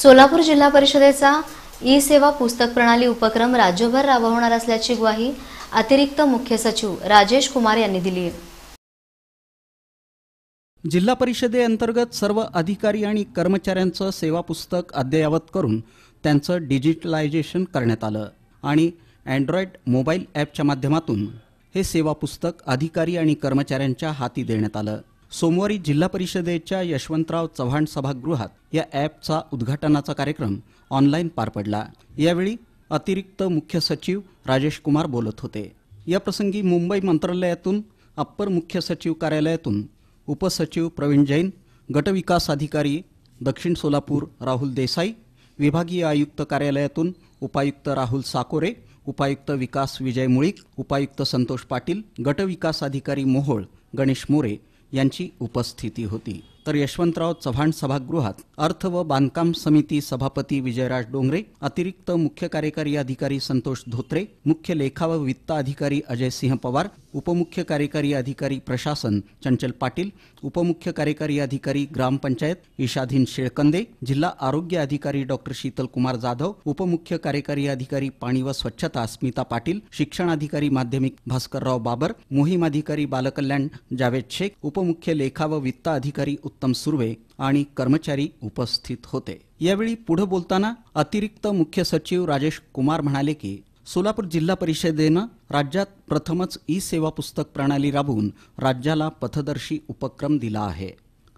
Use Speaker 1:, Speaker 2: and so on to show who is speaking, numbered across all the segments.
Speaker 1: सोलापूर जिल्हा परिषदेचा ई सेवा पुस्तक प्रणाली उपक्रम राज्यभर राबवणार असल्याची ग्वाही अतिरिक्त मुख्य सचिव राजेश कुमार यांनी दिली जिल्हा परिषदेअंतर्गत सर्व अधिकारी आणि कर्मचाऱ्यांचं सेवा पुस्तक अद्ययावत करून त्यांचं डिजिटलायझेशन करण्यात आलं आणि अँड्रॉइड मोबाईल ॲपच्या माध्यमातून हे सेवा पुस्तक अधिकारी आणि कर्मचाऱ्यांच्या हाती देण्यात आलं सोमवारी जिल्हा परिषदेच्या यशवंतराव चव्हाण सभागृहात या ॲपचा उद्घाटनाचा कार्यक्रम ऑनलाईन पार पडला यावेळी अतिरिक्त मुख्य सचिव राजेश कुमार बोलत होते या प्रसंगी मुंबई मंत्रालयातून अप्पर मुख्य सचिव कार्यालयातून उपसचिव प्रवीण जैन गटविकास अधिकारी दक्षिण सोलापूर राहुल देसाई विभागीय आयुक्त कार्यालयातून उपायुक्त राहुल साकोरे उपायुक्त विकास विजय मुळीक उपायुक्त संतोष पाटील गटविकास अधिकारी मोहोळ गणेश मोरे यांची उपस्थिती होती तर यशवंतराव चव्हाण सभागृहात अर्थ व बांधकाम समिती सभापती विजयराज डोंगरे अतिरिक्त मुख्य कार्यकारी अधिकारी संतोष धोत्रे मुख्य लेखा व वित्त अधिकारी अजय सिंह पवार उपमुख्य कार्यकारी अधिकारी प्रशासन चंचल पाटील उपमुख्य कार्यकारी अधिकारी ग्रामपंचायत ईशाधीन शेळकंदे जिल्हा आरोग्य अधिकारी डॉक्टर शीतल कुमार जाधव उपमुख्य कार्यकारी अधिकारी पाणी व स्वच्छता स्मिता पाटील शिक्षण अधिकारी माध्यमिक भास्करराव बाबर मोहीम अधिकारी बालकल्याण जावेद शेख उपमुख्य लेखा व वित्त अधिकारी उत्तम सुर्वे आणि कर्मचारी उपस्थित होते यावेळी पुढे बोलताना अतिरिक्त मुख्य सचिव राजेश कुमार म्हणाले की सोलापूर जिल्हा परिषदेनं राज्यात प्रथमच ई सेवा पुस्तक प्रणाली राबवून राज्याला पथदर्शी उपक्रम दिला आहे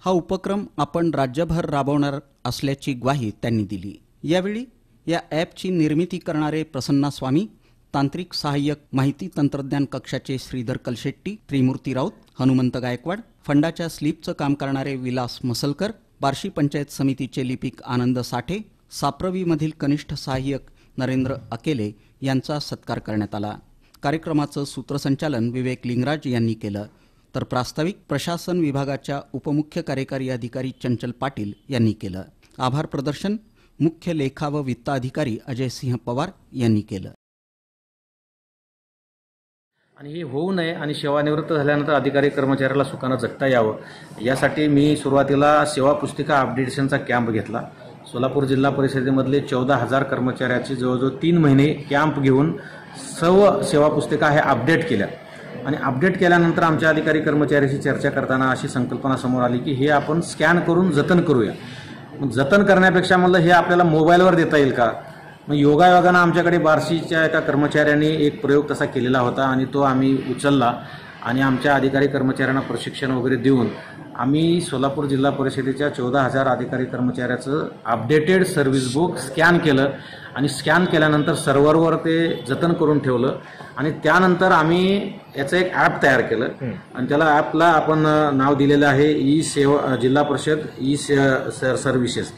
Speaker 1: हा उपक्रम आपण राज्यभर राबवणार असल्याची ग्वाही त्यांनी दिली यावेळी या ॲपची निर्मिती करणारे प्रसन्ना स्वामी तांत्रिक सहाय्यक माहिती तंत्रज्ञान कक्षाचे श्रीधर कलशेट्टी त्रिमूर्ती राऊत हनुमंत गायकवाड फंडाच्या स्लीपचं काम करणारे विलास मसलकर बार्शी पंचायत समितीचे लिपिक आनंद साठे साप्रवीमधील कनिष्ठ सहाय्यक नरेंद्र अकेले यांचा सत्कार करण्यात आला कार्यक्रमाचं सूत्रसंचालन विवेक लिंगराज यांनी केलं तर प्रास्ताविक प्रशासन विभागाच्या उपमुख्य कार्यकारी अधिकारी चंचल पाटील यांनी केलं आभार प्रदर्शन मुख्य लेखा व वित्ताधिकारी अजय सिंह पवार यांनी केलं
Speaker 2: आणि हे होऊ नये आणि सेवानिवृत्त झाल्यानंतर अधिकारी कर्मचाऱ्याला सुखानं जगता यावं यासाठी मी सुरुवातीला सेवा पुस्तिका अपडेटेशनचा कॅम्प घेतला सोलापूर जिल्हा परिषदेमधले चौदा हजार कर्मचाऱ्याचे जवळजवळ तीन महिने कॅम्प घेऊन सर्व सेवा पुस्तिका हे अपडेट केल्या आणि अपडेट केल्यानंतर आमच्या अधिकारी कर्मचाऱ्याशी चर्चा करताना अशी संकल्पना समोर आली की हे आपण स्कॅन करून जतन करूया जतन करण्यापेक्षा म्हणलं हे आपल्याला मोबाईलवर देता येईल का मग योगायोगानं आमच्याकडे बार्शीच्या एका कर्मचाऱ्याने एक प्रयोग तसा केलेला होता आणि तो आम्ही उचलला आणि आमच्या अधिकारी कर्मचाऱ्यांना प्रशिक्षण वगैरे देऊन आम्ही सोलापूर जिल्हा परिषदेच्या चौदा हजार अधिकारी कर्मचाऱ्याचं अपडेटेड सर्व्हिस बुक स्कॅन केलं आणि स्कॅन केल्यानंतर सर्व्हरवर ते जतन करून ठेवलं आणि त्यानंतर आम्ही याचं एक ॲप तयार केलं आणि त्याला ॲपला आपण
Speaker 1: नाव दिलेलं आहे ई सेवा जिल्हा परिषद ई से सर्व्हिसेस